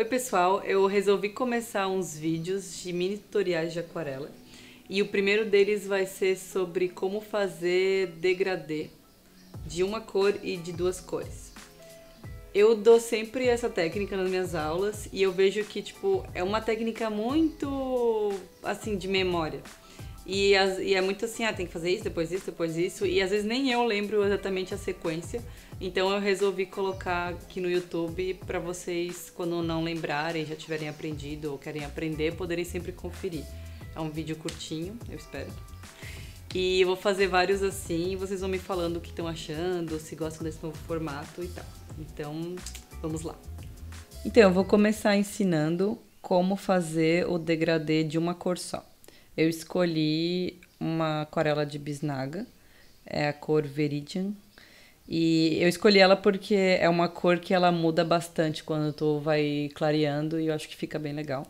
Oi pessoal, eu resolvi começar uns vídeos de mini tutoriais de aquarela e o primeiro deles vai ser sobre como fazer degradê de uma cor e de duas cores. Eu dou sempre essa técnica nas minhas aulas e eu vejo que tipo é uma técnica muito assim de memória. E, as, e, é muito assim, ah, tem que fazer isso, depois isso, depois isso. E às vezes nem eu lembro exatamente a sequência, então eu resolvi colocar aqui no YouTube para vocês, quando não lembrarem, já tiverem aprendido ou querem aprender, poderem sempre conferir. É um vídeo curtinho, eu espero. E eu vou fazer vários assim, vocês vão me falando o que estão achando, se gostam desse novo formato e tal. Então, vamos lá. Então, eu vou começar ensinando como fazer o degradê de uma cor só. Eu escolhi uma aquarela de bisnaga, é a cor Veridian e eu escolhi ela porque é uma cor que ela muda bastante quando tu vai clareando e eu acho que fica bem legal.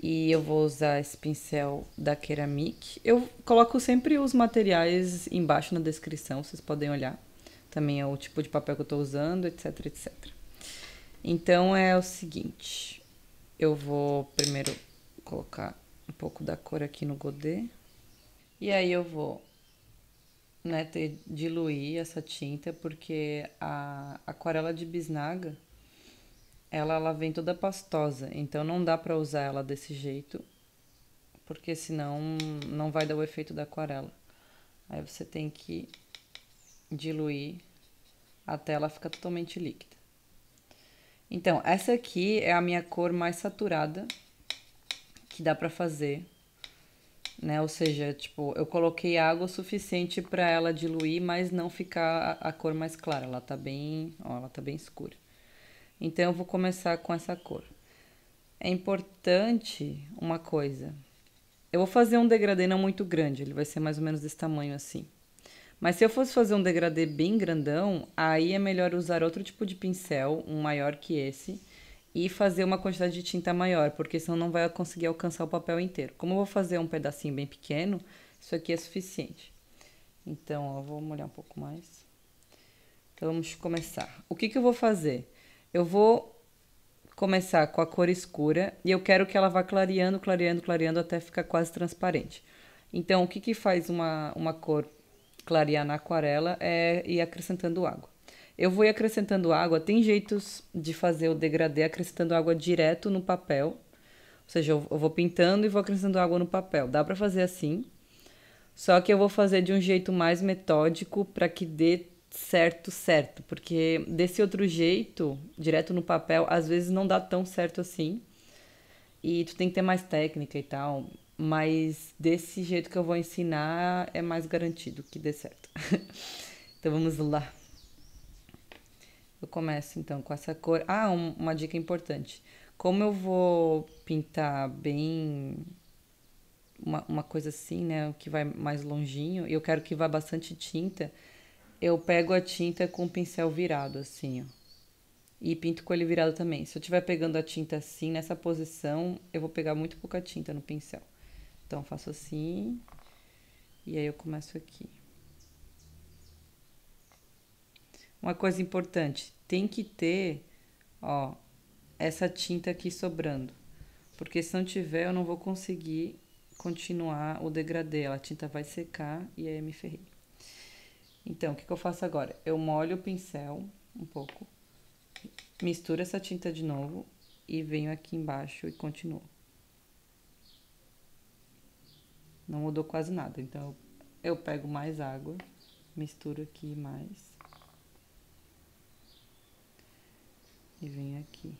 E eu vou usar esse pincel da Keramic. Eu coloco sempre os materiais embaixo na descrição, vocês podem olhar. Também é o tipo de papel que eu tô usando, etc, etc. Então é o seguinte, eu vou primeiro colocar um pouco da cor aqui no godê. E aí eu vou né, ter, diluir essa tinta, porque a aquarela de bisnaga, ela, ela vem toda pastosa, então não dá para usar ela desse jeito, porque senão não vai dar o efeito da aquarela. Aí você tem que diluir até ela ficar totalmente líquida. Então, essa aqui é a minha cor mais saturada que dá para fazer né? Ou seja, tipo, eu coloquei água o suficiente para ela diluir, mas não ficar a, a, cor mais clara. Ela tá bem, ó, ela tá bem escura. Então eu vou começar com essa cor. É importante uma coisa. Eu vou fazer um degradê não muito grande, ele vai ser mais ou menos desse tamanho assim. Mas se eu fosse fazer um degradê bem grandão, aí é melhor usar outro tipo de pincel, um maior que esse e fazer uma quantidade de tinta maior, porque senão não vai conseguir alcançar o papel inteiro. Como eu vou fazer um pedacinho bem pequeno, isso aqui é suficiente. Então, ó, vou molhar um pouco mais. Então, vamos começar. O que, que eu vou fazer? Eu vou começar com a cor escura e eu quero que ela vá clareando, clareando, clareando até ficar quase transparente. Então, o que, que faz uma, uma cor clarear na aquarela é ir acrescentando água. Eu vou acrescentando água. Tem jeitos de fazer o degradê acrescentando água direto no papel. Ou seja, eu vou pintando e vou acrescentando água no papel. Dá para fazer assim. Só que eu vou fazer de um jeito mais metódico para que dê certo, certo. Porque desse outro jeito, direto no papel, às vezes não dá tão certo assim. E tu tem que ter mais técnica e tal. Mas desse jeito que eu vou ensinar, é mais garantido que dê certo. então vamos lá. Eu começo então com essa cor. Ah, um, uma dica importante. Como eu vou pintar bem uma, uma coisa assim, né? Que vai mais longinho, e eu quero que vá bastante tinta, eu pego a tinta com o pincel virado, assim, ó. E pinto com ele virado também. Se eu estiver pegando a tinta assim, nessa posição, eu vou pegar muito pouca tinta no pincel. Então, faço assim. E aí, eu começo aqui. Uma coisa importante, tem que ter, ó, essa tinta aqui sobrando. Porque se não tiver, eu não vou conseguir continuar o degradê. A tinta vai secar e aí eu me ferrei. Então, o que, que eu faço agora? Eu molho o pincel um pouco, misturo essa tinta de novo e venho aqui embaixo e continuo. Não mudou quase nada, então eu pego mais água, misturo aqui mais e vem aqui.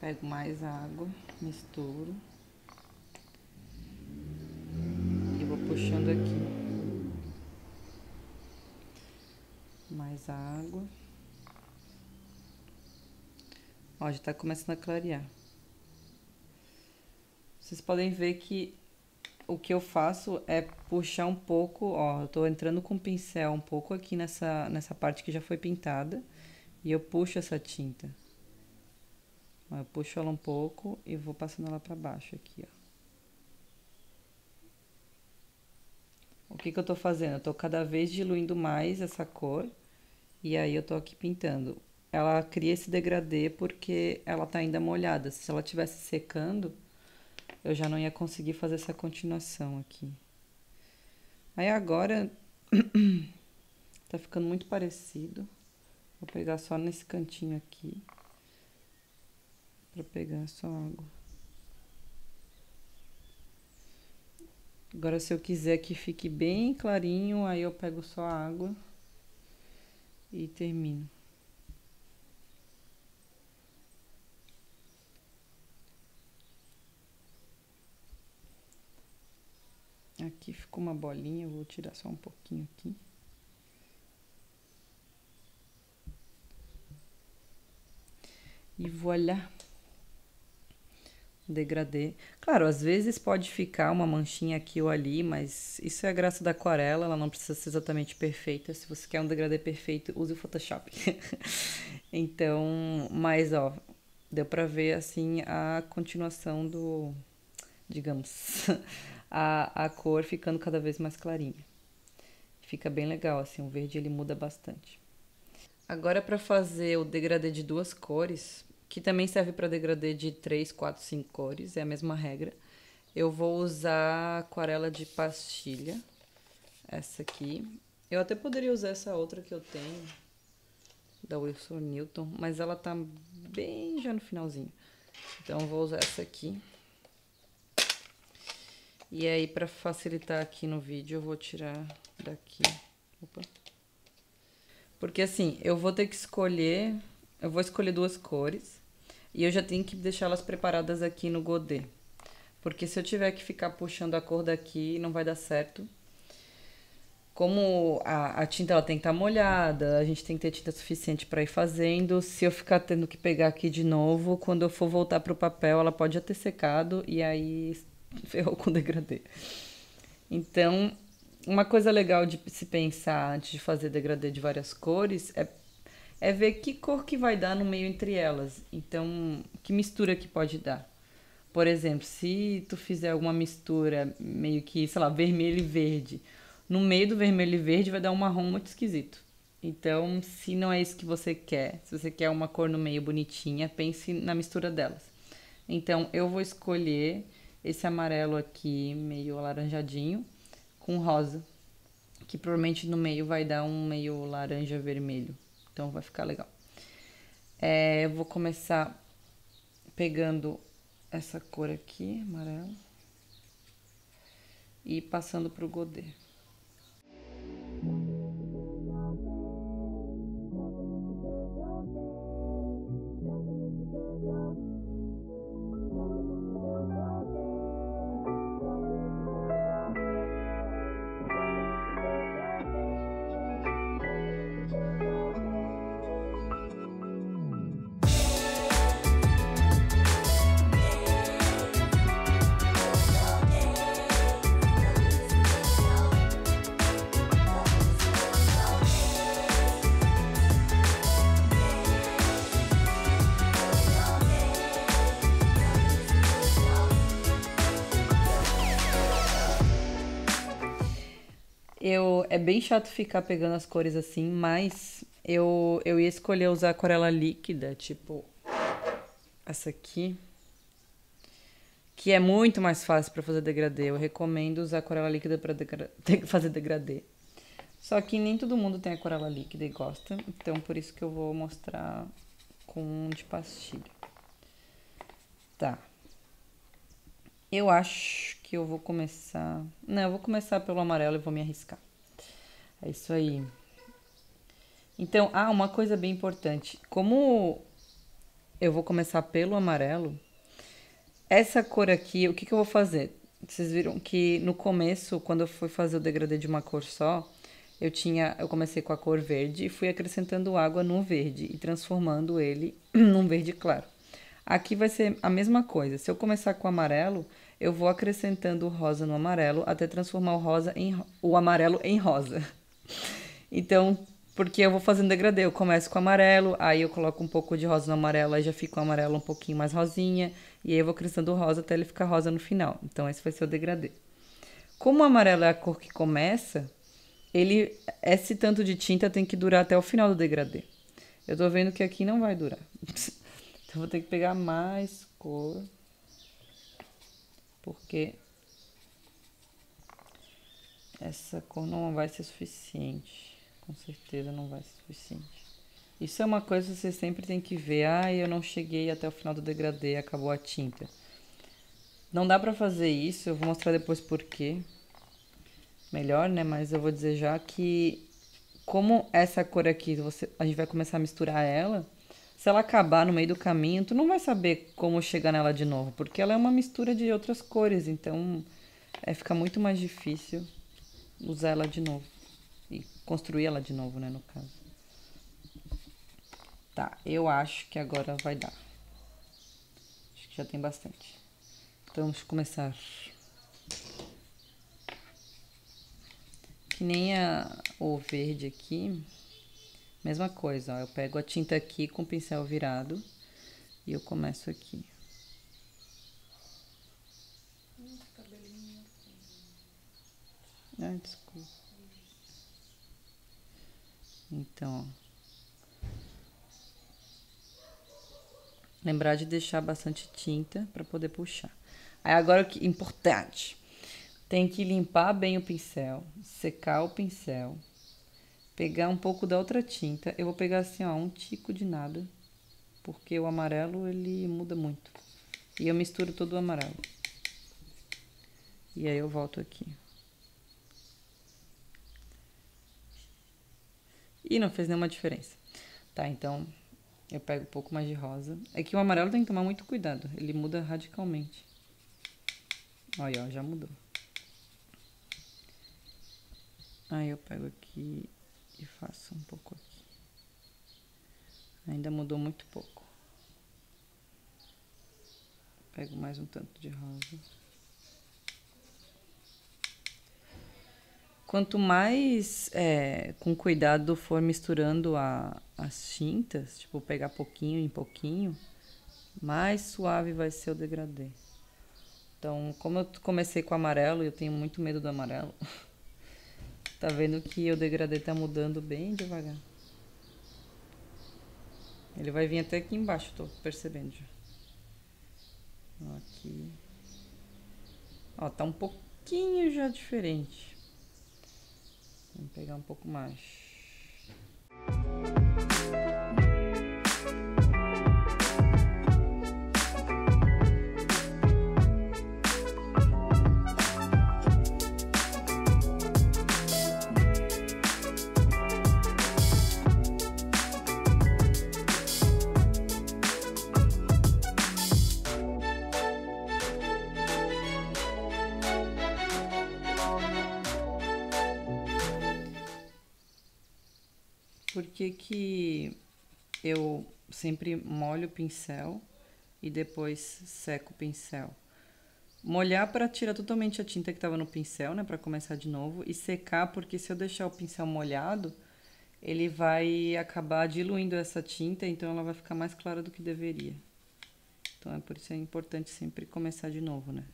Pego mais água, misturo. E vou puxando aqui. Mais água. Ó, já tá começando a clarear. Vocês podem ver que o que eu faço é puxar um pouco, ó, eu tô entrando com o pincel um pouco aqui nessa, nessa parte que já foi pintada, e eu puxo essa tinta. Ó, eu puxo ela um pouco e vou passando ela para baixo aqui, ó. O que que eu tô fazendo? Eu tô cada vez diluindo mais essa cor, e aí eu tô aqui pintando. Ela cria esse degradê porque ela tá ainda molhada. Se ela tivesse secando, eu já não ia conseguir fazer essa continuação aqui. Aí agora tá ficando muito parecido. Vou pegar só nesse cantinho aqui para pegar só água. Agora se eu quiser que fique bem clarinho, aí eu pego só água e termino. Aqui ficou uma bolinha, eu vou tirar só um pouquinho aqui. E vou olhar Degradê. Claro, às vezes pode ficar uma manchinha aqui ou ali, mas isso é a graça da aquarela, ela não precisa ser exatamente perfeita. Se você quer um degradê perfeito, use o Photoshop. então, mas ó, deu pra ver assim a continuação do, digamos, a, a cor ficando cada vez mais clarinha. Fica bem legal, assim, o verde ele muda bastante. Agora para fazer o degradê de duas cores, que também serve para degradê de três quatro cinco cores, é a mesma regra. Eu vou usar aquarela de pastilha, essa aqui. Eu até poderia usar essa outra que eu tenho, da Wilson Newton, mas ela tá bem já no finalzinho. Então eu vou usar essa aqui. E aí, para facilitar aqui no vídeo, eu vou tirar daqui. Opa. Porque assim, eu vou ter que escolher, eu vou escolher duas cores e eu já tenho que deixá-las preparadas aqui no godet Porque se eu tiver que ficar puxando a cor daqui, não vai dar certo. Como a, a tinta ela tem que estar tá molhada, a gente tem que ter tinta suficiente para ir fazendo. Se eu ficar tendo que pegar aqui de novo, quando eu for voltar para o papel, ela pode já ter secado e aí ferrou com o degradê. Então, uma coisa legal de se pensar antes de fazer degradê de várias cores é, é ver que cor que vai dar no meio entre elas. Então, que mistura que pode dar. Por exemplo, se tu fizer alguma mistura meio que, sei lá, vermelho e verde, no meio do vermelho e verde vai dar um marrom muito esquisito. Então, se não é isso que você quer, se você quer uma cor no meio bonitinha, pense na mistura delas. Então, eu vou escolher esse amarelo aqui meio alaranjadinho com rosa, que provavelmente no meio vai dar um meio laranja vermelho, então vai ficar legal. É, eu vou começar pegando essa cor aqui, amarelo, e passando para o godet. é bem chato ficar pegando as cores assim, mas eu, eu ia escolher usar aquarela líquida, tipo essa aqui. Que é muito mais fácil para fazer degradê. Eu recomendo usar aquarela líquida para degra... fazer degradê. Só que nem todo mundo tem aquarela líquida e gosta. Então, por isso que eu vou mostrar com um de pastilha. Tá. Eu acho que eu vou começar... Não, eu vou começar pelo amarelo e vou me arriscar. É isso aí. Então, ah, uma coisa bem importante. Como eu vou começar pelo amarelo, essa cor aqui, o que, que eu vou fazer? Vocês viram que no começo, quando eu fui fazer o degradê de uma cor só, eu tinha, eu comecei com a cor verde e fui acrescentando água no verde e transformando ele num verde claro. Aqui vai ser a mesma coisa. Se eu começar com o amarelo, eu vou acrescentando o rosa no amarelo até transformar o rosa em o amarelo em rosa. Então, porque eu vou fazendo degradê, eu começo com amarelo, aí eu coloco um pouco de rosa no amarelo, aí já fica o amarelo um pouquinho mais rosinha, e aí eu vou crescendo rosa até ele ficar rosa no final. Então, esse vai ser o degradê. Como o amarelo é a cor que começa, ele esse tanto de tinta tem que durar até o final do degradê. Eu tô vendo que aqui não vai durar. então, vou ter que pegar mais cor, porque essa cor não vai ser suficiente. Com certeza não vai ser suficiente. Isso é uma coisa que você sempre tem que ver. Ah, eu não cheguei até o final do degradê, acabou a tinta. Não dá pra fazer isso, eu vou mostrar depois por quê. Melhor, né? Mas eu vou dizer já que como essa cor aqui, você, a gente vai começar a misturar ela, se ela acabar no meio do caminho, tu não vai saber como chegar nela de novo, porque ela é uma mistura de outras cores, então é, fica muito mais difícil usar ela de novo. E construir ela de novo, né, no caso. Tá, eu acho que agora vai dar. Acho que já tem bastante. Então, vamos começar. Que nem a, o verde aqui, mesma coisa, ó. Eu pego a tinta aqui com o pincel virado e eu começo aqui. Então, lembrar de deixar bastante tinta para poder puxar. Aí agora o que importante, tem que limpar bem o pincel, secar o pincel, pegar um pouco da outra tinta. Eu vou pegar assim, ó, um tico de nada, porque o amarelo ele muda muito. E eu misturo todo o amarelo. E aí eu volto aqui. E não fez nenhuma diferença. Tá, então eu pego um pouco mais de rosa. É que o amarelo tem que tomar muito cuidado, ele muda radicalmente. Olha, ó, já mudou. Aí eu pego aqui e faço um pouco aqui. Ainda mudou muito pouco. Pego mais um tanto de rosa. Quanto mais é, com cuidado for misturando a, as tintas, tipo pegar pouquinho em pouquinho, mais suave vai ser o degradê. Então, como eu comecei com amarelo e eu tenho muito medo do amarelo, tá vendo que o degradê tá mudando bem devagar. Ele vai vir até aqui embaixo, tô percebendo já. Aqui. Ó, tá um pouquinho já diferente. Vamos pegar um pouco mais. por que, que eu sempre molho o pincel e depois seco o pincel? Molhar para tirar totalmente a tinta que estava no pincel, né, para começar de novo, e secar porque se eu deixar o pincel molhado, ele vai acabar diluindo essa tinta, então ela vai ficar mais clara do que deveria. Então é por isso que é importante sempre começar de novo, né?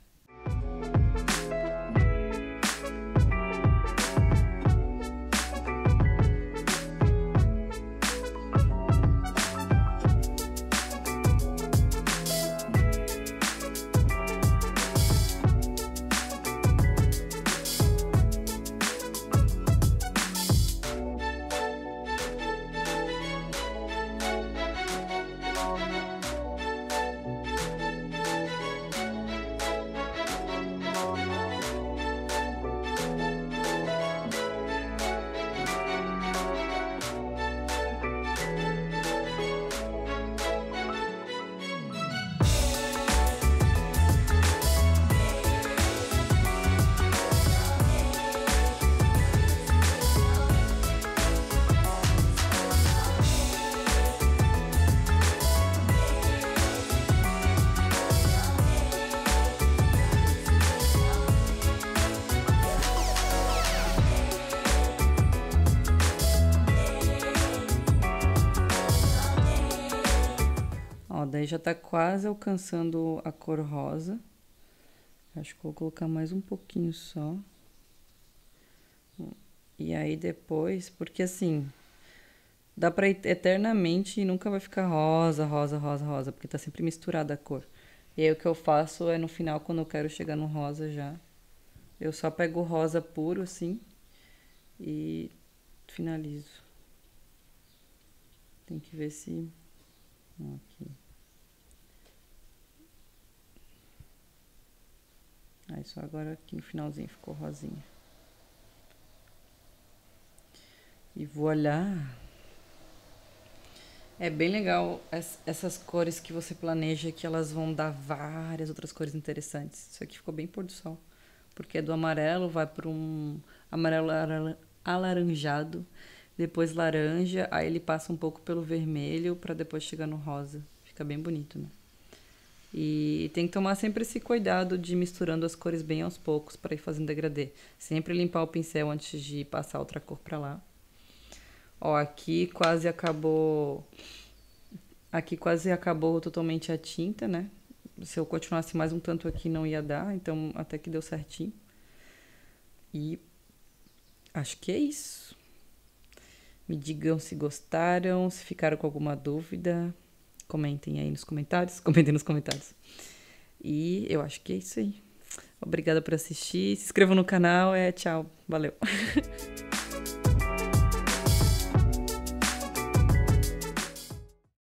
já tá quase alcançando a cor rosa. Acho que vou colocar mais um pouquinho só. E aí depois, porque assim, dá pra ir eternamente e nunca vai ficar rosa, rosa, rosa, rosa, porque tá sempre misturada a cor. E aí o que eu faço é no final, quando eu quero chegar no rosa já, eu só pego o rosa puro assim e finalizo. Tem que ver se. Aqui. Aí só agora aqui no finalzinho ficou rosinha. E vou olhar. É bem legal essas cores que você planeja, que elas vão dar várias outras cores interessantes. Isso aqui ficou bem pôr do sol. Porque é do amarelo, vai para um amarelo alaranjado, depois laranja, aí ele passa um pouco pelo vermelho para depois chegar no rosa. Fica bem bonito, né? E tem que tomar sempre esse cuidado de misturando as cores bem aos poucos para ir fazendo degradê. Sempre limpar o pincel antes de passar outra cor para lá. Ó, aqui quase acabou... Aqui quase acabou totalmente a tinta, né? Se eu continuasse mais um tanto aqui não ia dar, então até que deu certinho. E acho que é isso. Me digam se gostaram, se ficaram com alguma dúvida. Comentem aí nos comentários. Comentem nos comentários. E eu acho que é isso aí. Obrigada por assistir. Se inscrevam no canal. É tchau. Valeu.